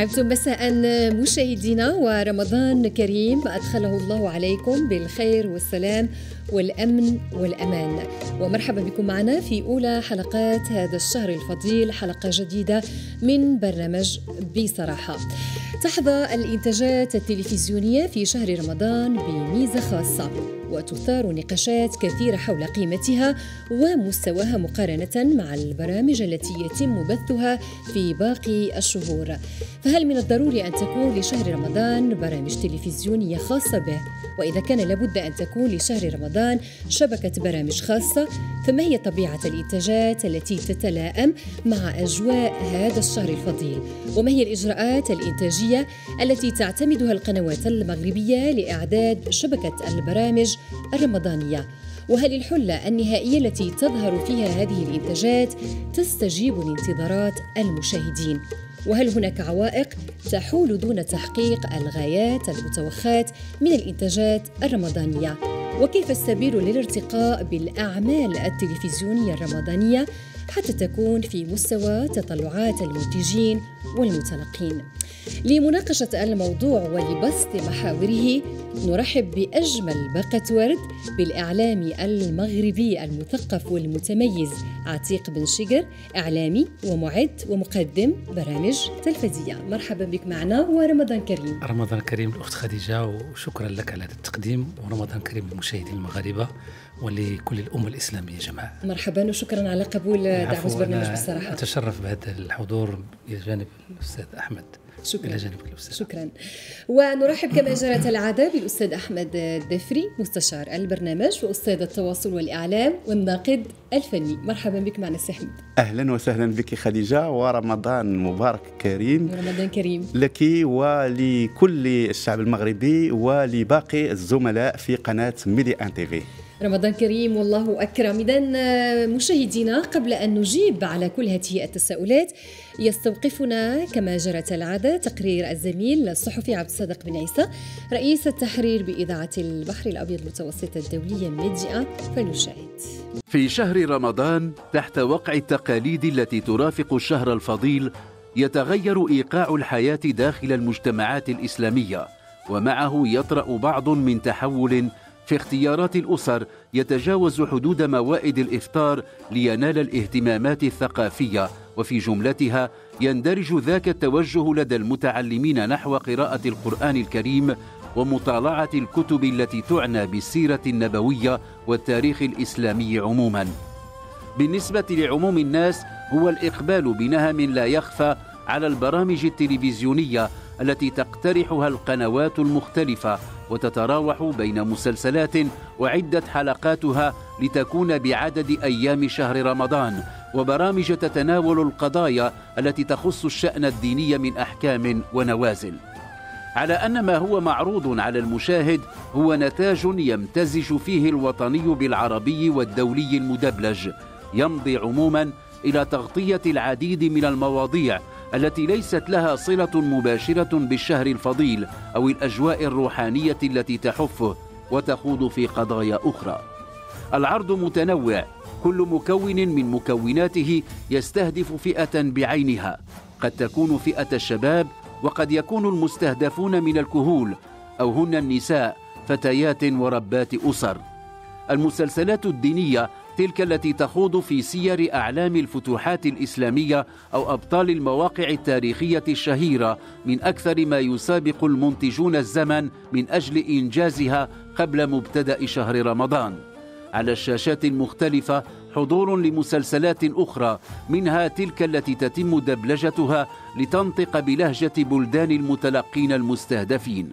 عبتم مساء مشاهدينا ورمضان كريم أدخله الله عليكم بالخير والسلام والأمن والأمان ومرحبا بكم معنا في أولى حلقات هذا الشهر الفضيل حلقة جديدة من برنامج بصراحة تحظى الإنتاجات التلفزيونية في شهر رمضان بميزة خاصة وتثار نقاشات كثيرة حول قيمتها ومستواها مقارنة مع البرامج التي يتم بثها في باقي الشهور فهل من الضروري أن تكون لشهر رمضان برامج تلفزيونية خاصة به وإذا كان لابد أن تكون لشهر رمضان شبكة برامج خاصة فما هي طبيعة الإنتاجات التي تتلائم مع أجواء هذا الشهر الفضيل وما هي الإجراءات الإنتاجية التي تعتمدها القنوات المغربية لإعداد شبكة البرامج الرمضانية وهل الحلة النهائية التي تظهر فيها هذه الإنتاجات تستجيب لانتظارات المشاهدين وهل هناك عوائق تحول دون تحقيق الغايات المتوخاة من الإنتاجات الرمضانية وكيف السبيل للارتقاء بالأعمال التلفزيونية الرمضانية حتى تكون في مستوى تطلعات المنتجين والمتلقين لمناقشة الموضوع ولبسط محاوره نرحب بأجمل باقة ورد بالإعلامي المغربي المثقف والمتميز عتيق بن شجر إعلامي ومعد ومقدم برامج تلفزية مرحبا بك معنا ورمضان كريم رمضان كريم الأخت خديجة وشكرا لك على هذا التقديم ورمضان كريم للمشاهدين المغاربة ولكل الأمة الإسلامية جماعة مرحبا وشكرا على قبول دعوة برنامج بصراحة أتشرف بهذا الحضور بجانب الأستاذ أحمد شكرا إلى جانبك الأستاذ شكرا ونرحب كما جرت العادة بالأستاذ أحمد الدفري مستشار البرنامج وأستاذ التواصل والإعلام والناقد الفني مرحبا بك معنا سي اهلا وسهلا بك خديجه ورمضان مبارك كريم رمضان كريم لك ولكل الشعب المغربي ولباقي الزملاء في قناه ميدي ان تي في رمضان كريم والله أكرم إذا آه، مشاهدينا قبل أن نجيب على كل هذه التساؤلات يستوقفنا كما جرت العادة تقرير الزميل الصحفي عبد الصادق بن عيسى رئيس التحرير بإذاعة البحر الأبيض المتوسط الدولية ميديا فنشاهد في شهر رمضان تحت وقع التقاليد التي ترافق الشهر الفضيل يتغير ايقاع الحياه داخل المجتمعات الاسلاميه ومعه يطرا بعض من تحول في اختيارات الاسر يتجاوز حدود موائد الافطار لينال الاهتمامات الثقافيه وفي جملتها يندرج ذاك التوجه لدى المتعلمين نحو قراءه القران الكريم ومطالعة الكتب التي تعنى بالسيرة النبوية والتاريخ الإسلامي عموما بالنسبة لعموم الناس هو الإقبال بنهم لا يخفى على البرامج التلفزيونية التي تقترحها القنوات المختلفة وتتراوح بين مسلسلات وعدة حلقاتها لتكون بعدد أيام شهر رمضان وبرامج تتناول القضايا التي تخص الشأن الديني من أحكام ونوازل على أن ما هو معروض على المشاهد هو نتاج يمتزج فيه الوطني بالعربي والدولي المدبلج يمضي عموما إلى تغطية العديد من المواضيع التي ليست لها صلة مباشرة بالشهر الفضيل أو الأجواء الروحانية التي تحفه وتخوض في قضايا أخرى العرض متنوع كل مكون من مكوناته يستهدف فئة بعينها قد تكون فئة الشباب وقد يكون المستهدفون من الكهول أو هن النساء فتيات وربات أسر المسلسلات الدينية تلك التي تخوض في سير أعلام الفتوحات الإسلامية أو أبطال المواقع التاريخية الشهيرة من أكثر ما يسابق المنتجون الزمن من أجل إنجازها قبل مبتدأ شهر رمضان على الشاشات المختلفة حضور لمسلسلات أخرى منها تلك التي تتم دبلجتها لتنطق بلهجة بلدان المتلقين المستهدفين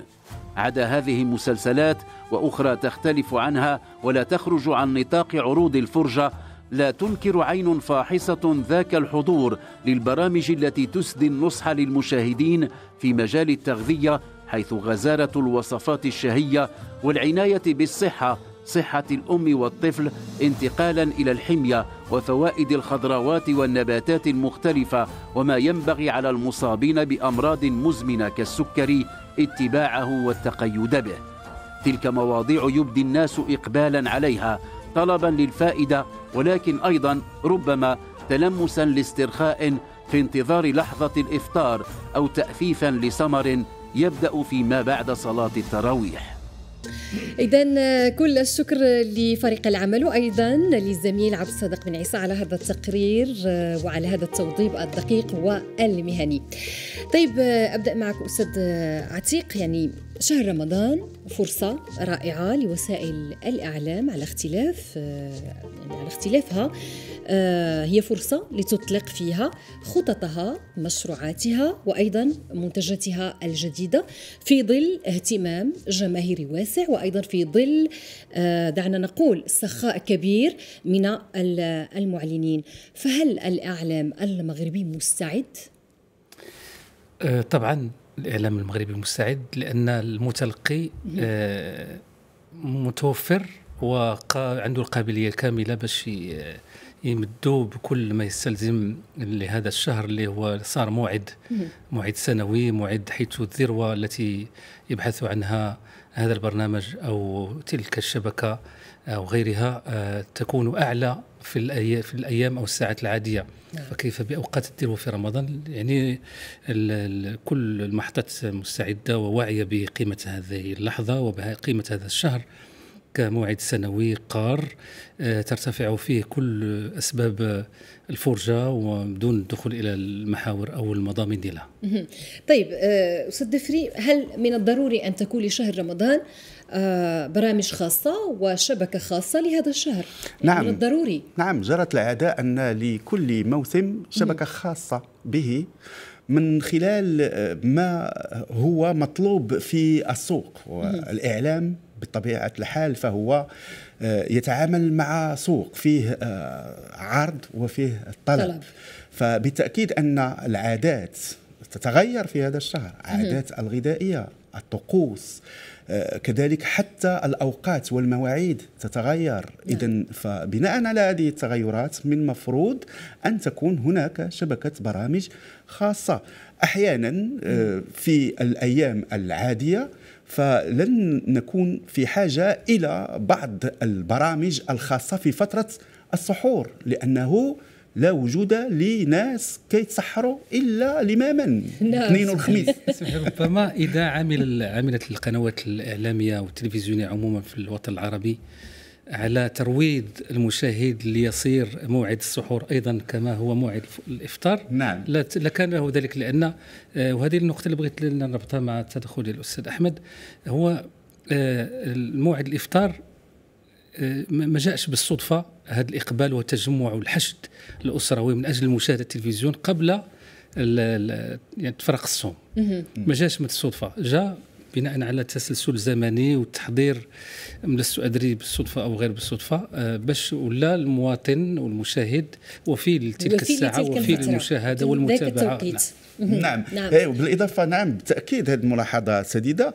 عدا هذه المسلسلات وأخرى تختلف عنها ولا تخرج عن نطاق عروض الفرجة لا تنكر عين فاحصة ذاك الحضور للبرامج التي تسدي النصح للمشاهدين في مجال التغذية حيث غزارة الوصفات الشهية والعناية بالصحة صحة الأم والطفل انتقالا إلى الحمية وفوائد الخضروات والنباتات المختلفة وما ينبغي على المصابين بأمراض مزمنة كالسكري اتباعه والتقيد به تلك مواضيع يبدي الناس إقبالا عليها طلبا للفائدة ولكن أيضا ربما تلمسا لاسترخاء في انتظار لحظة الإفطار أو تأفيفا لسمر يبدأ فيما بعد صلاة التراويح إذا آه، كل الشكر لفريق العمل وأيضا للزميل عبد الصادق بن عيسى على هذا التقرير آه، وعلى هذا التوضيب الدقيق والمهني. طيب آه، أبدأ معك أستاذ عتيق يعني شهر رمضان فرصة رائعة لوسائل الإعلام على اختلاف آه، يعني على اختلافها آه، هي فرصة لتطلق فيها خططها مشروعاتها وأيضا منتجاتها الجديدة في ظل اهتمام جماهيري واسع وأيضا في ظل آه، دعنا نقول سخاء كبير من المعلنين فهل الإعلام المغربي مستعد؟ طبعا الاعلام المغربي مستعد لان المتلقي آه، متوفر وعنده القابليه كامله باش يمدوا بكل ما يستلزم لهذا الشهر اللي هو صار موعد موعد سنوي موعد حيث الذروه التي يبحث عنها هذا البرنامج او تلك الشبكه او غيرها آه، تكون اعلى في الأي... في الايام او الساعات العاديه نعم. فكيف باوقات الدير في رمضان يعني ال... كل المحطات مستعده وواعيه بقيمه هذه اللحظه وبقيمه هذا الشهر كموعد سنوي قار آه، ترتفع فيه كل اسباب الفرجه ودون الدخول الى المحاور او المضامين ديالها. طيب آه، استاذ دفري هل من الضروري ان تكون لشهر رمضان آه، برامج خاصة وشبكة خاصة لهذا الشهر يعني نعم من الضروري نعم جرت العادة أن لكل موسم شبكة خاصة به من خلال آه، ما هو مطلوب في السوق والإعلام بطبيعة الحال فهو آه، يتعامل مع سوق فيه عرض وفيه طلب فبالتأكيد أن العادات تتغير في هذا الشهر عادات الغذائية الطقوس آه، كذلك حتى الأوقات والمواعيد تتغير نعم. إذا فبناء على هذه التغيرات من المفروض أن تكون هناك شبكة برامج خاصة أحيانا آه، نعم. في الأيام العادية فلن نكون في حاجة إلى بعض البرامج الخاصة في فترة السحور لأنه لا وجود لناس كيتسحروا الا لماما الاثنين نعم. والخميس ربما اذا عمل عملت القنوات الاعلاميه والتلفزيونيه عموما في الوطن العربي على ترويض المشاهد ليصير موعد السحور ايضا كما هو موعد الافطار نعم لكان له ذلك لان آه، وهذه النقطه اللي بغيت نربطها مع تدخل الاستاذ احمد هو آه، موعد الافطار ما جاءش بالصدفه هذا الاقبال والتجمع والحشد الاسروي من اجل مشاهده التلفزيون قبل يعني تفرق الصوم ما جاش من الصدفه جاء بناء على تسلسل زمني والتحضير لست ادري بالصدفه او غير بالصدفه آه، باش ولا المواطن والمشاهد وفي تلك الساعه وفي المشاهده والمتابعه نعم, نعم. إيه، بالاضافه نعم بالتاكيد هذه الملاحظه سديده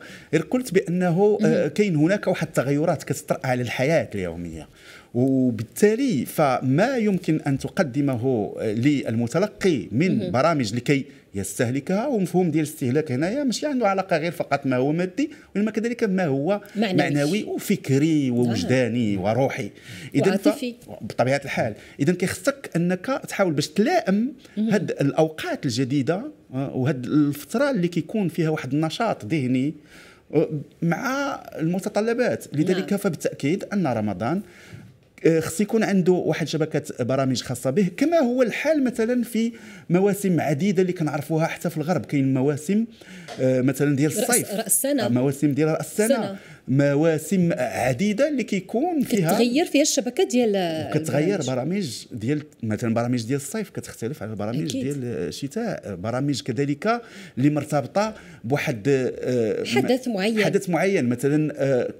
قلت بانه آه، كاين هناك واحد التغيرات كتطرا على الحياه اليوميه وبالتالي فما يمكن ان تقدمه للمتلقي من برامج لكي يستهلكها ومفهوم ديال الاستهلاك هنايا ماشي عنده علاقه غير فقط ما هو مادي وانما كذلك ما هو معنوي, معنوي وفكري ووجداني آه. وروحي اذا ف... بطبيعه الحال اذا كيخصك انك تحاول باش تلائم هاد الاوقات الجديده آه، وهاد الفتره اللي كيكون فيها واحد النشاط ذهني آه، مع المتطلبات لذلك نعم. فبالتاكيد ان رمضان آه، خص يكون عنده واحد شبكه برامج خاصه به كما هو الحال مثلا في مواسم عديده اللي كنعرفوها حتى في الغرب كاين مواسم آه، مثلا ديال الصيف رأس سنة. آه، مواسم ديال راس السنه مواسم عديده اللي كيكون فيها كتغير فيها الشبكه ديال كتغير برامج ديال مثلا برامج ديال الصيف كتختلف على البرامج أكيد. ديال الشتاء برامج كذلك اللي مرتبطه بواحد حدث معين حدث معين مثلا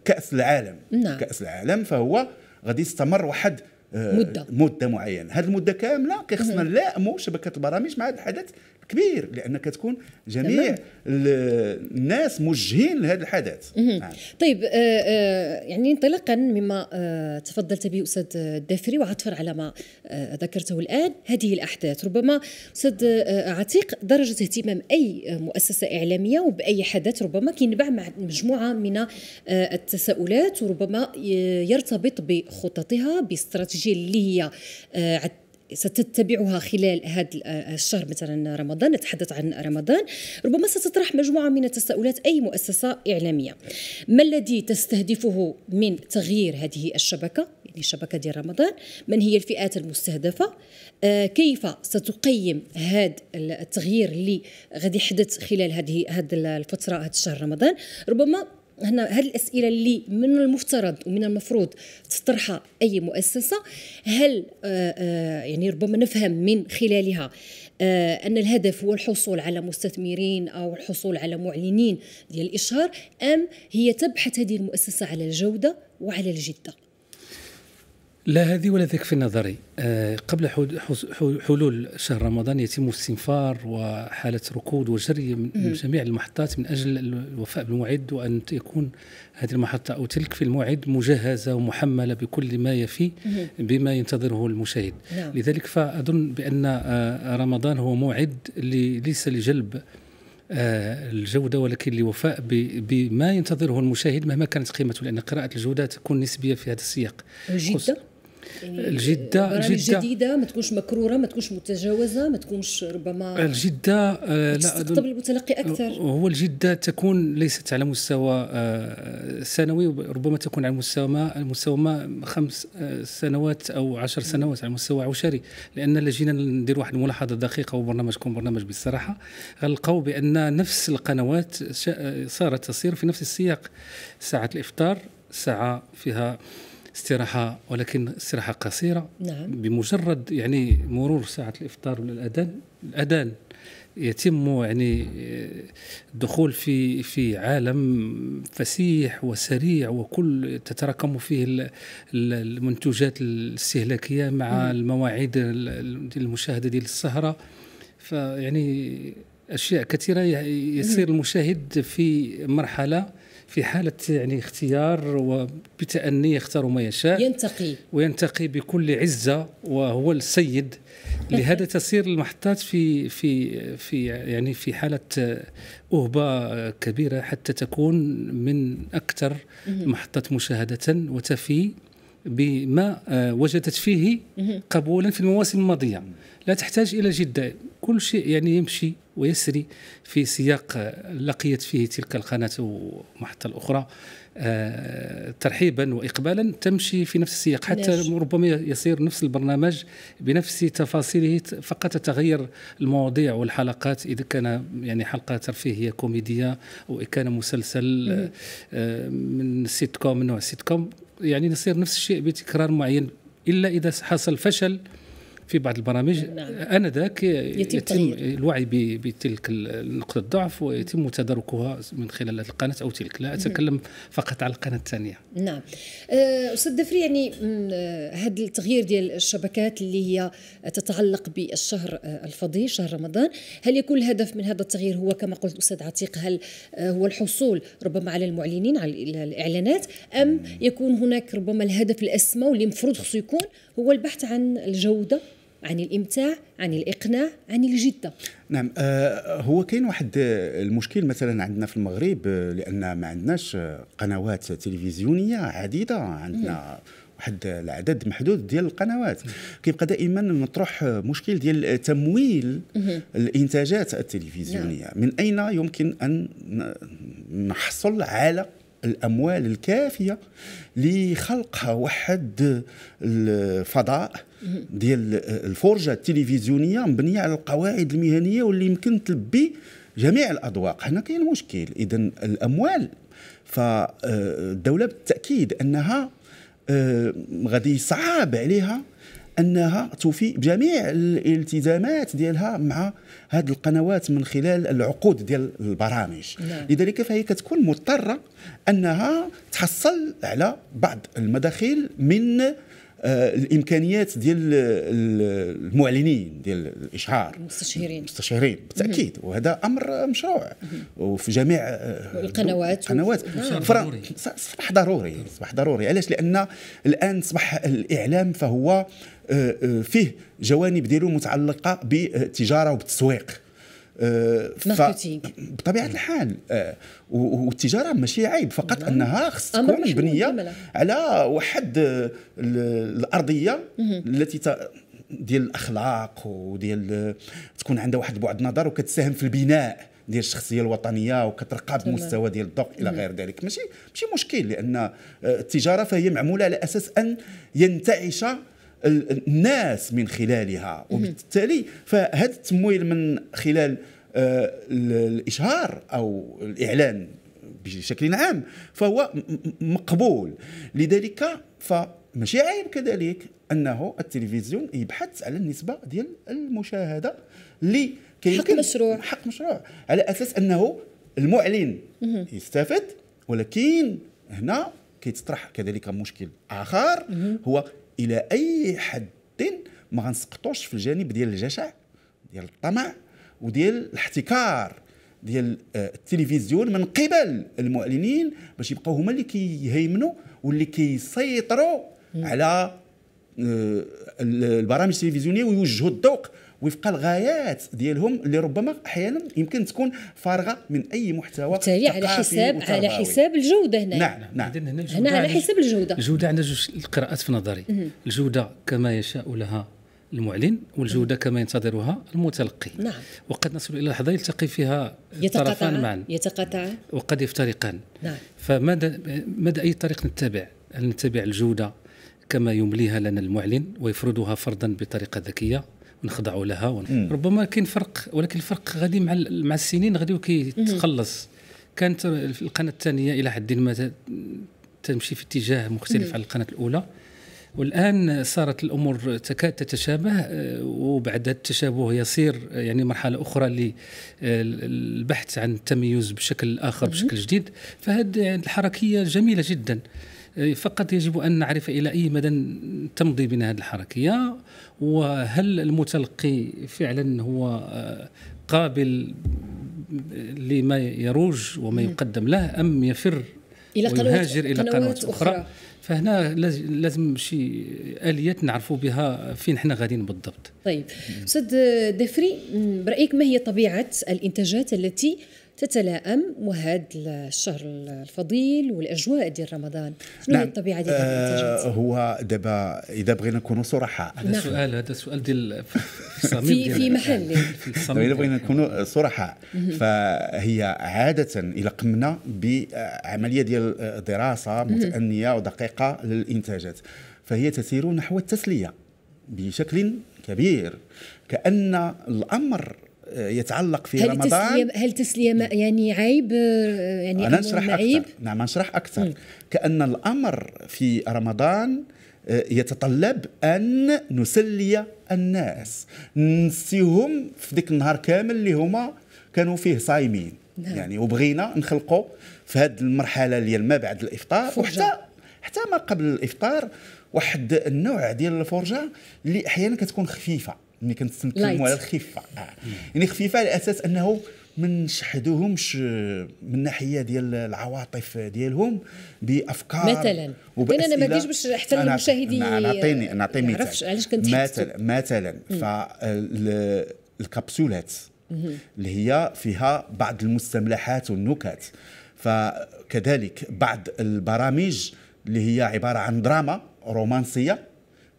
كاس العالم نعم. كاس العالم فهو غادي يستمر واحد آه، مده مده معينه هذه المده كامله كيخصنا نلائموا شبكه البرامج مع هذا الحدث كبير لان كتكون جميع الناس موجهين لهذا الحدث نعم. طيب آه، آه، يعني انطلاقا مما آه، تفضلت به استاذ الدافري وعطفا على ما ذكرته الان هذه الاحداث ربما استاذ عتيق درجه اهتمام اي مؤسسه اعلاميه وباي حدث ربما كينبع مع مجموعه من التساؤلات وربما يرتبط بخططها باستراتيجيه اللي هي ستتبعها خلال هذا آه، الشهر مثلا رمضان نتحدث عن رمضان ربما ستطرح مجموعة من التساؤلات أي مؤسسة إعلامية ما الذي تستهدفه من تغيير هذه الشبكة يعني الشبكة ديال رمضان من هي الفئات المستهدفة آه، كيف ستقيم هذا التغيير اللي غادي يحدث خلال هذه هذه الفترة هذا الشهر رمضان ربما هنا هذه الاسئله اللي من المفترض ومن المفروض تطرحها اي مؤسسه هل آه، آه، يعني ربما نفهم من خلالها آه، ان الهدف هو الحصول على مستثمرين او الحصول على معلنين ديال الاشهار ام هي تبحث هذه المؤسسه على الجوده وعلى الجده لا هذه ولا ذاك في نظري آه، قبل حلول شهر رمضان يتم استنفار وحالة ركود وجري من جميع المحطات من أجل الوفاء بالموعد وأن تكون هذه المحطة أو تلك في الموعد مجهزة ومحملة بكل ما يفي بما ينتظره المشاهد نعم. لذلك فأظن بأن آه، رمضان هو موعد ليس لجلب آه، الجوده ولكن لوفاء بما ينتظره المشاهد مهما كانت قيمته لان قراءه الجوده تكون نسبيه في هذا السياق جدا يعني الجده الجده جديده ما تكونش مكروره ما تكونش متجاوزه ما تكونش ربما الجده آه، لا تستقطب المتلقي اكثر هو الجده تكون ليست على مستوى آه، سنوي ربما تكون على مستوى ما المستوى ما خمس آه، سنوات او عشر سنوات على مستوى عشري لان لجينا ندير واحد الملاحظه دقيقه وبرنامجكم برنامج بالصراحه غلقوا بان نفس القنوات صارت تسير في نفس السياق ساعه الافطار ساعه فيها استراحه ولكن استراحه قصيره نعم. بمجرد يعني مرور ساعه الافطار من الاذان الاذان يتم يعني آه، الدخول في في عالم فسيح وسريع وكل تتراكم فيه المنتوجات الاستهلاكيه مع نعم. المواعيد المشاهده ديال السهره فيعني اشياء كثيره يصير نعم. المشاهد في مرحله في حالة يعني اختيار وبتأني يختار ما يشاء ينتقي وينتقي بكل عزة وهو السيد لهذا تسير المحطات في في في يعني في حالة أهبة كبيرة حتى تكون من أكثر المحطات مشاهدة وتفي بما وجدت فيه قبولا في المواسم الماضية لا تحتاج إلى جدة كل شيء يعني يمشي ويسري في سياق لقيت فيه تلك القناة ومحطة الأخرى آه، ترحيبا وإقبالا تمشي في نفس السياق حتى نعم. ربما يصير نفس البرنامج بنفس تفاصيله فقط تتغير المواضيع والحلقات إذا كان يعني حلقة ترفيهية كوميدية أو إذا كان مسلسل آه، من سيت كوم من نوع سيت كوم يعني نصير نفس الشيء بتكرار معين إلا إذا حصل فشل في بعض البرامج نعم. انذاك يتم, يتم الوعي بتلك نقطه الضعف ويتم تداركها من خلال القناه او تلك لا اتكلم نعم. فقط على القناه الثانيه نعم أه، استاذ دفري يعني أه، هذا التغيير ديال الشبكات اللي هي تتعلق بالشهر أه، الفضيل شهر رمضان هل يكون الهدف من هذا التغيير هو كما قلت استاذ عتيق هل هو الحصول ربما على المعلنين على الاعلانات ام يكون هناك ربما الهدف الاسمى واللي المفروض خصو يكون هو البحث عن الجودة عن الامتاع عن الاقناع عن الجده نعم آه هو كاين واحد آه، المشكل مثلا عندنا في المغرب آه، لان ما عندناش آه، قنوات تلفزيونيه عديده عندنا نعم. واحد العدد محدود ديال القنوات كيبقى دائما مطروح مشكل ديال تمويل الانتاجات التلفزيونيه نعم. من اين يمكن ان نحصل على الاموال الكافيه لخلق واحد الفضاء ديال الفرجه التلفزيونيه مبنيه على القواعد المهنيه واللي يمكن تلبي جميع الاذواق هنا كاين مشكل اذا الاموال فالدوله بالتاكيد انها آه، غادي يصعب عليها انها توفي بجميع الالتزامات ديالها مع هذه القنوات من خلال العقود ديال البرامج لا. نعم. لذلك فهي كتكون مضطره انها تحصل على بعض المداخيل من آه، الامكانيات ديال المعلنين ديال الاشعار المستشهرين المستشهرين بالتاكيد وهذا امر مشروع وفي جميع آه، القنوات نعم. القنوات اصبح ضروري اصبح ضروري علاش لان الان اصبح الاعلام فهو آه، فيه جوانب ديالو متعلقه بالتجاره وبالتسويق آه، بطبيعه الحال آه، والتجاره ماشي عيب فقط نعم. انها خص تكون مبنيه على واحد آه، الارضيه التي ديال الاخلاق وديال تكون عندها واحد بعد نظر وكتساهم في البناء ديال الشخصيه الوطنيه وكترقى بمستوى ديال الذوق الى غير ذلك ماشي ماشي مشكل لان التجاره فهي معموله على اساس ان ينتعش الناس من خلالها وبالتالي فهذا التمويل من خلال آه، الاشهار او الاعلان بشكل عام فهو مقبول لذلك فماشي عيب كذلك انه التلفزيون يبحث على النسبه ديال المشاهده اللي حق مشروع حق مشروع على اساس انه المعلن يستفد ولكن هنا كيتطرح كذلك مشكل اخر هو الى اي حد ما غنسقطوش في الجانب ديال الجشع ديال الطمع وديال الاحتكار ديال آه، التلفزيون من قبل المعلنين باش يبقاو هما اللي كيهيمنوا واللي كيسيطروا على آه، البرامج التلفزيونيه ويوجهوا الذوق وفق الغايات ديالهم اللي ربما احيانا يمكن تكون فارغه من اي محتوى بالتالي على حساب على حساب الجوده هنا نعم نعم هنا, هنا على حساب الجوده الجوده عندنا جوج القراءات في نظري الجوده كما يشاء لها المعلن والجودة كما ينتظرها المتلقي نعم. وقد نصل إلى لحظة يلتقي فيها الطرفان معا يتقاطعان وقد يفترقان نعم. فماذا مدى أي طريق نتبع هل نتبع الجودة كما يمليها لنا المعلن ويفرضها فرضا بطريقة ذكية نخضعوا لها ربما كاين فرق ولكن الفرق غادي مع مع السنين غادي كيتخلص كانت القناه الثانيه الى حد ما تمشي في اتجاه مختلف مم. عن القناه الاولى والان صارت الامور تكاد تتشابه آه، وبعد التشابه يصير آه، يعني مرحله اخرى للبحث آه، عن التميز بشكل اخر بشكل جديد فهذه الحركيه جميله جدا فقط يجب ان نعرف الى اي مدى تمضي بنا هذه الحركيه وهل المتلقي فعلا هو آه، قابل آه، لما يروج وما يقدم له ام يفر الى ويهاجر الى قنوات اخرى, أخرى. فهنا لازم شي اليات نعرفوا بها فين حنا غاديين بالضبط طيب استاذ دفري برايك ما هي طبيعه الانتاجات التي تتلائم وهذا الشهر الفضيل والاجواء ديال رمضان شنو هي نعم. الطبيعه ديال آه هو دابا اذا بغينا نكونوا صرحاء هذا نعم. سؤال هذا سؤال ديال في في, في اذا بغينا نكونوا صرحاء فهي عاده الى قمنا بعمليه ديال دراسه متانيه ودقيقه للانتاجات فهي تسير نحو التسليه بشكل كبير كان الامر يتعلق في هل رمضان تسلية هل تسلية يعني عيب آه، يعني أنا نشرح عيب؟ أكثر نعم نشرح أكثر م. كأن الأمر في رمضان آه، يتطلب أن نسلي الناس نسيهم في ذاك النهار كامل اللي هما كانوا فيه صايمين نعم. يعني وبغينا نخلقوا في هذه المرحله ديال ما بعد الافطار وحتى حتى ما قبل الافطار واحد النوع ديال الفرجه اللي احيانا كتكون خفيفه ملي كنتكلموا على الخفه آه. يعني خفيفه على اساس انه ما نشحدوهمش من الناحيه ديال العواطف ديالهم بافكار مثلا وبأسئلة انا ما جيتش باش حتى المشاهدين نعطيني نعطيني مثال علاش كنت مثلا مثلا فالكبسولات اللي هي فيها بعض المستملحات والنكت فكذلك بعض البرامج اللي هي عباره عن دراما رومانسيه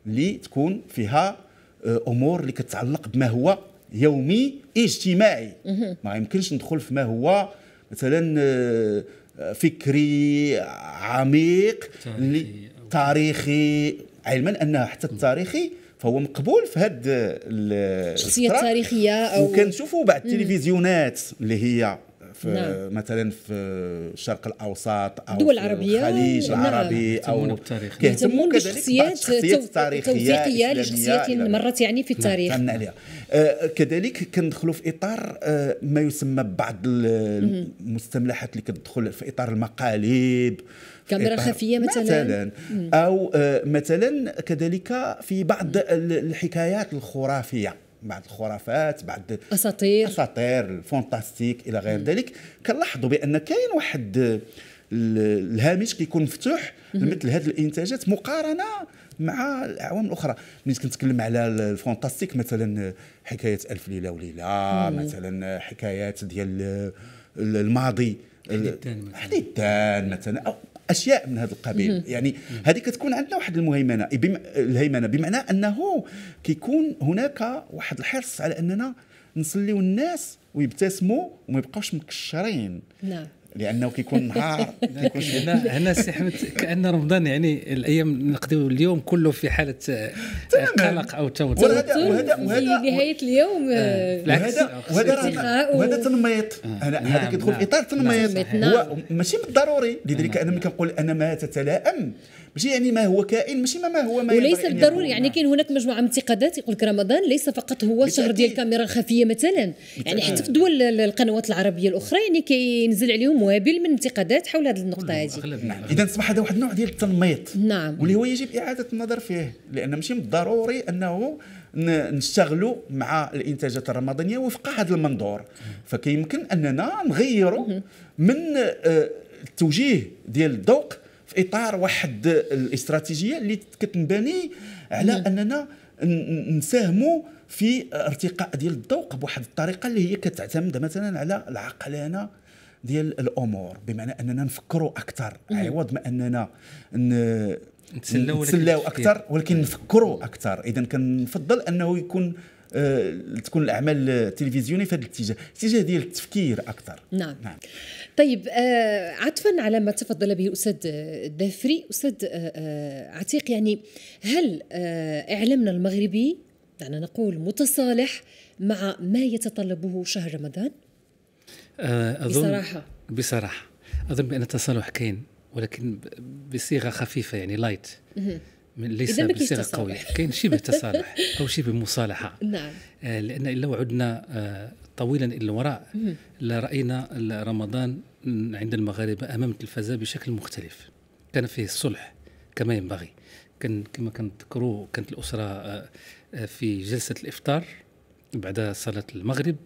اللي تكون فيها آه، امور اللي كتتعلق بما هو يومي اجتماعي ما يمكنش ندخل في ما هو مثلا آه، آه، فكري عميق تاريخي, تاريخي علما ان حتى التاريخي فهو مقبول في هاد الشخصيه التاريخيه او وكنشوفوا بعض التلفزيونات اللي هي في نعم. مثلا في الشرق الاوسط او الدول العربيه الخليج نعم. العربي نعم. او كيهتموا بالشخصيات توثيقيه لشخصيات نعم. مرت يعني في نعم، التاريخ نعم. عليها آه كذلك كندخلوا في اطار آه ما يسمى بعض المستملحات اللي كتدخل في اطار المقاليب كاميرا خفيه مثلا مثلا او آه مثلا كذلك في بعض الحكايات الخرافيه بعض الخرافات بعض اساطير اساطير الفونتاستيك الى غير ذلك كنلاحظوا بان كاين واحد الهامش كيكون مفتوح لمثل هذه الانتاجات مقارنه مع الاعوام الاخرى ملي كنتكلم على الفونتاستيك مثلا حكايه الف ليله وليله مثلا حكايات ديال الماضي حديث مثلا, مثلاً أو اشياء من هذا القبيل يعني هذه كتكون عندنا واحد المهيمنه بم... الهيمنه بمعنى انه كيكون هناك واحد الحرص على اننا نصليو الناس ويبتسموا وما يبقاوش مكشرين نعم لانه كيكون نهار كيكون هنا هنا السي احمد كان رمضان يعني الايام نقضيو اليوم كله في حاله آه، قلق او توتر وهذا وهذا وهذا نهايه اليوم آه، وهذا وهذا وهذا تنميط آه، نعم، هذا كيدخل في نعم. اطار تنميط نعم. هو ماشي بالضروري لذلك انا ملي كنقول انا ما تتلائم ماشي يعني ما هو كائن ماشي ما, ما هو ما وليس بالضروري يعني كاين هناك مجموعه من الانتقادات يقول لك رمضان ليس فقط هو شهر ديال الكاميرا الخفيه مثلا يعني حتى في دول القنوات العربيه الاخرى يعني كينزل عليهم وابل من انتقادات حول هذه النقطه نعم، هذه اذا اصبح هذا واحد النوع ديال التنميط نعم واللي هو يجب اعاده النظر فيه لان ماشي من الضروري انه نشتغلوا مع الانتاجات الرمضانيه وفق هذا المنظور فكيمكن اننا نغيروا من التوجيه آه، ديال الذوق في اطار واحد الاستراتيجيه اللي كتنبني على اننا نساهموا في ارتقاء ديال الذوق بواحد الطريقه اللي هي كتعتمد مثلا على العقلانه ديال الامور بمعنى اننا نفكروا اكثر عوض ما اننا نتسلاو اكثر ولكن نفكروا اكثر اذا كنفضل انه يكون آه، تكون الاعمال التلفزيونيه في هذا الاتجاه الاتجاه ديال التفكير اكثر نعم, نعم. طيب آه، عطفا على ما تفضل به الاستاذ الدافري استاذ آه، عتيق يعني هل اعلامنا المغربي دعنا يعني نقول متصالح مع ما يتطلبه شهر رمضان أظن بصراحه بصراحه اظن بان التصالح كاين ولكن بصيغه خفيفه يعني لايت ليس بصيغه قويه كاين شبه تصالح او شبه مصالحه نعم آه، لان لو عدنا آه، طويلا الى الوراء لراينا رمضان عند المغاربه امام التلفزه بشكل مختلف كان فيه الصلح كما ينبغي كان كما كنذكروا كانت الاسره آه، في جلسه الافطار بعد صلاه المغرب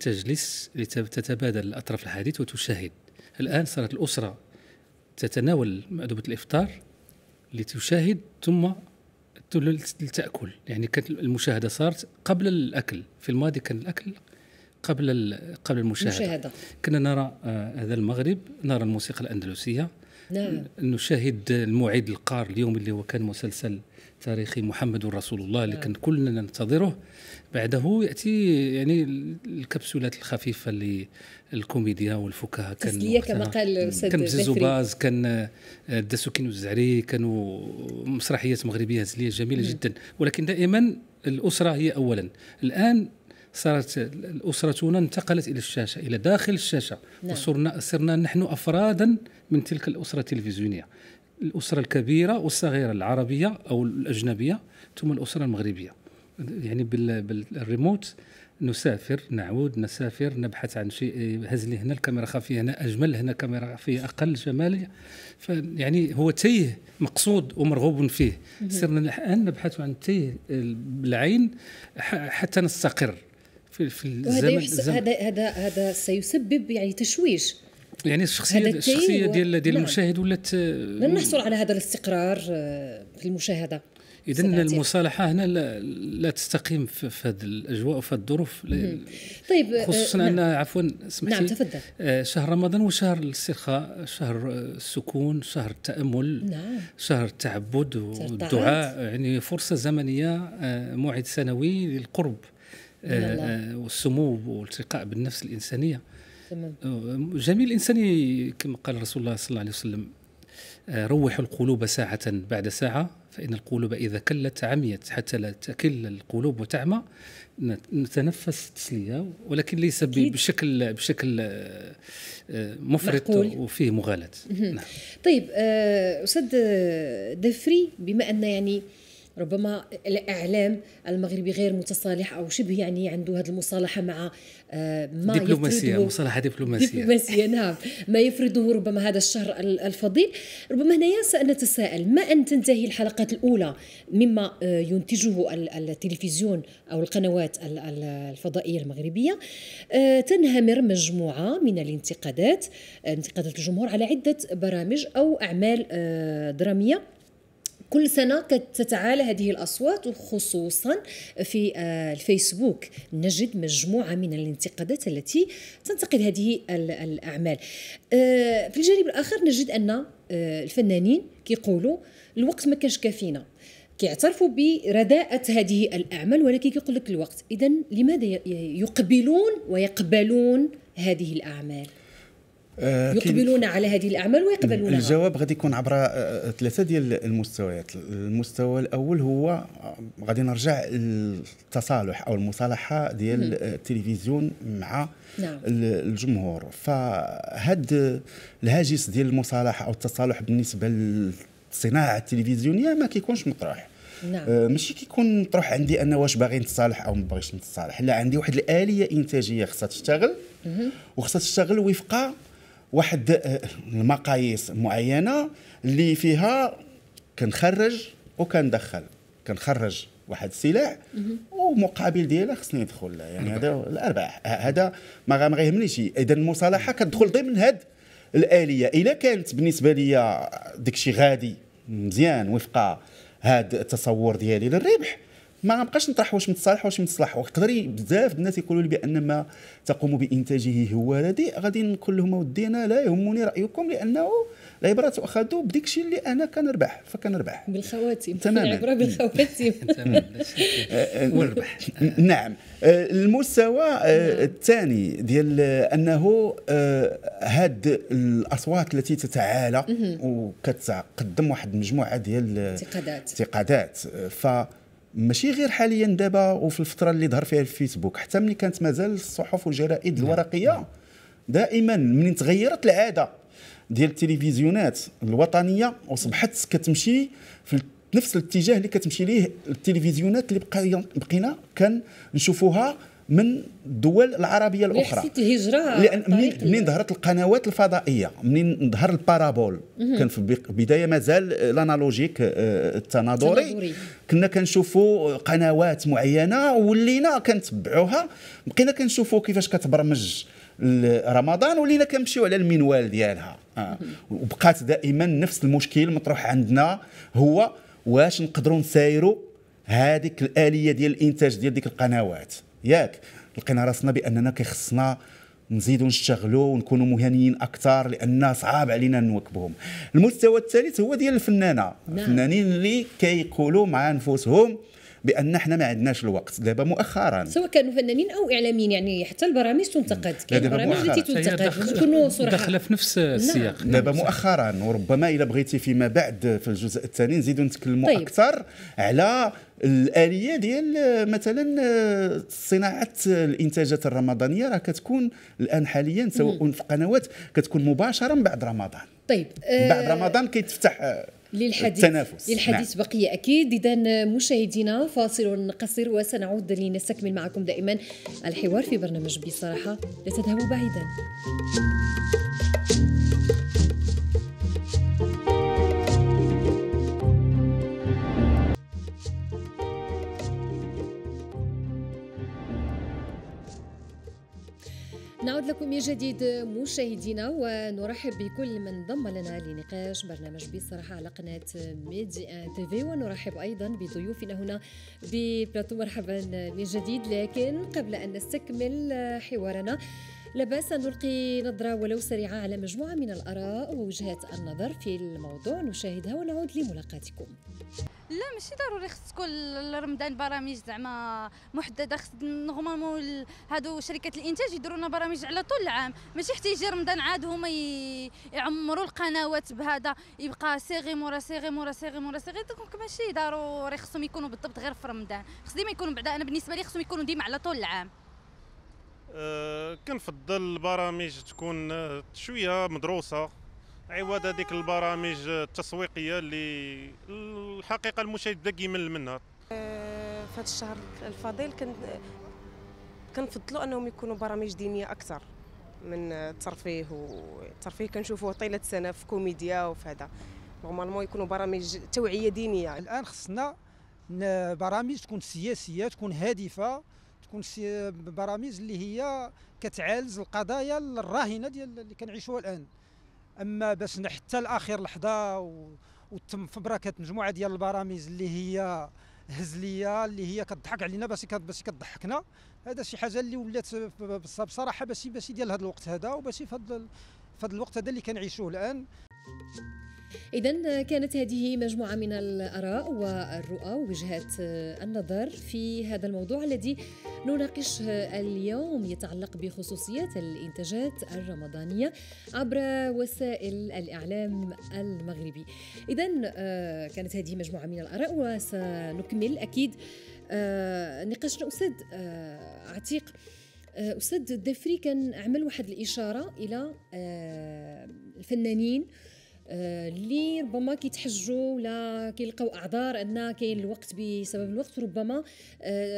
تجلس لتتبادل اطراف الحديث وتشاهد الان صارت الاسره تتناول مأدبة الإفطار لتشاهد ثم لتاكل يعني كانت المشاهده صارت قبل الاكل في الماضي كان الاكل قبل قبل المشاهده, المشاهدة. كنا نرى آه، هذا المغرب نرى الموسيقى الاندلسيه نعم. نشاهد الموعد القار اليوم اللي هو كان مسلسل تاريخي محمد رسول الله اللي نعم. كان كلنا ننتظره بعده ياتي يعني الكبسولات الخفيفه للكوميديا والفكاهه كان تسليه كما قال كان زوباز كان الدسوكين آه، والزعري كانوا مسرحيات مغربيه هزليه جميله م. نعم. جدا ولكن دائما الاسره هي اولا الان صارت اسرتنا انتقلت الى الشاشه الى داخل الشاشه نعم. وصرنا صرنا نحن افرادا من تلك الاسره التلفزيونيه الاسره الكبيره والصغيره العربيه او الاجنبيه ثم الاسره المغربيه يعني بالريموت نسافر نعود نسافر نبحث عن شيء هزلي هنا الكاميرا خفية هنا أجمل هنا كاميرا خفية أقل جمال يعني هو تيه مقصود ومرغوب فيه صرنا الآن نبحث عن تيه بالعين حتى نستقر في, في الزمن هذا هذا هذا سيسبب يعني تشويش يعني الشخصيه الشخصيه ديال ديال نعم. المشاهد ولات لن نحصل على هذا الاستقرار آه، في المشاهده اذا المصالحه هنا لا, لا تستقيم في هذه الاجواء وفي هذه الظروف طيب آه، خصوصا نعم. ان عفوا سمحتي نعم تفضل آه، شهر رمضان هو شهر الاسترخاء شهر السكون شهر التامل نعم. شهر التعبد والدعاء يعني فرصه زمنيه موعد سنوي للقرب آه، آه، والسمو والالتقاء بالنفس الانسانيه تمام آه، جميل الانسان كما قال رسول الله صلى الله عليه وسلم روحوا القلوب ساعة بعد ساعة فإن القلوب إذا كلت عميت حتى لا تكل القلوب وتعمى نتنفس تسلية ولكن ليس بشكل بشكل مفرط وفيه مغالاة نعم. طيب أستاذ دفري بما أن يعني ربما الاعلام المغربي غير متصالح او شبه يعني عنده هذه المصالحه مع آه، ما دبلوماسيه مصالحه دبلوماسيه دبلوماسيه نعم ما يفرضه ربما هذا الشهر الفضيل ربما هنايا سنتساءل ما ان تنتهي الحلقات الاولى مما آه، ينتجه التلفزيون او القنوات الفضائيه المغربيه آه، تنهمر مجموعه من الانتقادات انتقادات الجمهور على عده برامج او اعمال دراميه كل سنه تتعالى هذه الاصوات وخصوصا في آه، الفيسبوك نجد مجموعه من الانتقادات التي تنتقد هذه الاعمال آه، في الجانب الاخر نجد ان آه، الفنانين كيقولوا الوقت ما كانش كافينا كيعترفوا برداءة هذه الأعمال ولكن كيقول لك الوقت إذا لماذا يقبلون ويقبلون هذه الأعمال آه، يقبلون على هذه الاعمال ويقبلونها الجواب غادي يكون عبر آه، ثلاثه ديال المستويات المستوى الاول هو غادي نرجع للتصالح او المصالحه ديال التلفزيون مع نعم. الجمهور فهاد الهاجس ديال المصالحه او التصالح بالنسبه للصناعه التلفزيونيه ما كيكونش مطروح نعم. آه، ماشي كيكون مطروح عندي انا واش باغي نتصالح او ما باغيش نتصالح لا عندي واحد الاليه انتاجيه خصها تشتغل وخصها تشتغل وفق واحد المقاييس آه، معينه اللي فيها كنخرج وكندخل كنخرج واحد السلاح ومقابل ديالها خصني ندخل يعني هذا الارباح هذا ما غيهمنيش اذا المصالحه كتدخل ضمن هاد الاليه الا كانت بالنسبه لي داكشي غادي مزيان وفق هاد التصور ديالي للربح ما غنبقاش نطرح واش متصالح واش متصلح ويقدر بزاف الناس يقولوا لي بان ما تقوم بانتاجه هو رديء غادي نقول لهم ودينا لا يهمني رايكم لانه العبره تؤخذ بديك الشيء اللي انا كنربح فكنربح بالخواتيم تماما العبره بالخواتيم والربح نعم آه، المستوى آه، الثاني ديال آه، انه هاد الاصوات التي تتعالى وكتقدم واحد المجموعه ديال الانتقادات انتقادات ف ماشي غير حاليا دابا وفي الفتره اللي ظهر فيها الفيسبوك حتى ملي كانت مازال الصحف والجرائد نعم. الورقيه نعم. دائما من تغيرت العاده ديال التلفزيونات الوطنيه وصبحت كتمشي في نفس الاتجاه اللي كتمشي ليه التلفزيونات اللي بقينا كنشوفوها من الدول العربيه الاخرى حسيت الهجره لان منين من ظهرت القنوات الفضائيه منين ظهر البارابول كان في البدايه مازال الانالوجيك آه، التناظري كنا كنشوفوا قنوات معينه ولينا كنتبعوها بقينا كنشوفوا كيفاش كتبرمج رمضان ولينا كنمشيو على المنوال ديالها آه. وبقات دائما نفس المشكل مطروح عندنا هو واش نقدروا نسايروا هذيك الاليه ديال الانتاج ديال ديك القنوات ياك لقينا راسنا باننا كيخصنا نزيدوا نشتغلوا ونكونوا مهنيين اكثر لان صعاب علينا نواكبهم المستوى الثالث هو ديال الفنانه نعم. الفنانين اللي كيقولوا مع انفسهم بان احنا ما عندناش الوقت دابا مؤخرا سواء كانوا فنانين او اعلاميين يعني حتى البرامج تنتقد كاين البرامج التي تنتقد نكونوا صراحه دخل في نفس نعم. السياق نعم. دابا مؤخرا وربما الا بغيتي فيما بعد في الجزء الثاني نزيدوا نتكلموا طيب. اكثر على الاليه ديال مثلا صناعه الانتاجات الرمضانيه راه كتكون الان حاليا سواء في قنوات كتكون مباشره من بعد رمضان طيب بعد آه، رمضان كيتفتح للحديث التنافس للحديث نعم. بقية أكيد إذا مشاهدينا فاصل قصير وسنعود لنستكمل معكم دائما الحوار في برنامج بصراحة لا تذهبوا بعيدا نعود لكم من جديد مشاهدينا ونرحب بكل من ضم لنا لنقاش برنامج بصراحة على قناة ميدي تي في ونرحب أيضا بضيوفنا هنا ببلاتو مرحبا من جديد لكن قبل أن نستكمل حوارنا لباس أن نلقي نظرة ولو سريعة على مجموعة من الآراء ووجهات النظر في الموضوع نشاهدها ونعود لملاقاتكم لا ماشي ضروري خص تكون رمضان برامج زعما محدده خص نورمالمون هادو شركات الانتاج يديروا لنا برامج على طول العام ماشي حتى يجي رمضان عاد هما يعمروا القنوات بهذا يبقى سيغي مورا سيغي مورا سيغي مورا سيغي دونك ماشي ضروري خصهم يكونوا بالضبط غير في رمضان خص ديما يكونوا بعدا انا بالنسبه لي خصهم يكونوا ديما على طول العام أه كنفضل البرامج تكون شويه مدروسه عوض هذيك البرامج التسويقيه اللي الحقيقه المشاهد كيمل منها آه، في هذا الشهر الفضيل كان كنفضلوا انهم يكونوا برامج دينيه اكثر من الترفيه والترفيه كنشوفوه طيله السنه في كوميديا وفي هذا نورمالمون يكونوا برامج توعيه دينيه الان خصنا برامج تكون سياسيه تكون هادفه تكون برامج اللي هي كتعالج القضايا الراهنه ديال اللي كنعيشوها الان اما باش نحتى لاخر لحظه و... وتم فبركات مجموعه ديال البراميز اللي هي هزليه اللي هي كضحك علينا باش باش كضحكنا هذا شي حاجه اللي ولات بصراحه باش باش ديال هذا الوقت هذا وباش في هذا في هذا الوقت هذا اللي كنعيشوه الان إذا كانت هذه مجموعة من الآراء والرؤى ووجهات النظر في هذا الموضوع الذي نناقشه اليوم يتعلق بخصوصيات الإنتاجات الرمضانية عبر وسائل الإعلام المغربي إذا آه، كانت هذه مجموعة من الآراء وسنكمل أكيد آه، نقاشنا آه، أستاذ عتيق أستاذ الدفري كان عمل واحد الإشارة إلى الفنانين اللي ربما كيتحجوا ولا كيلقاو اعذار ان كاين الوقت بسبب الوقت ربما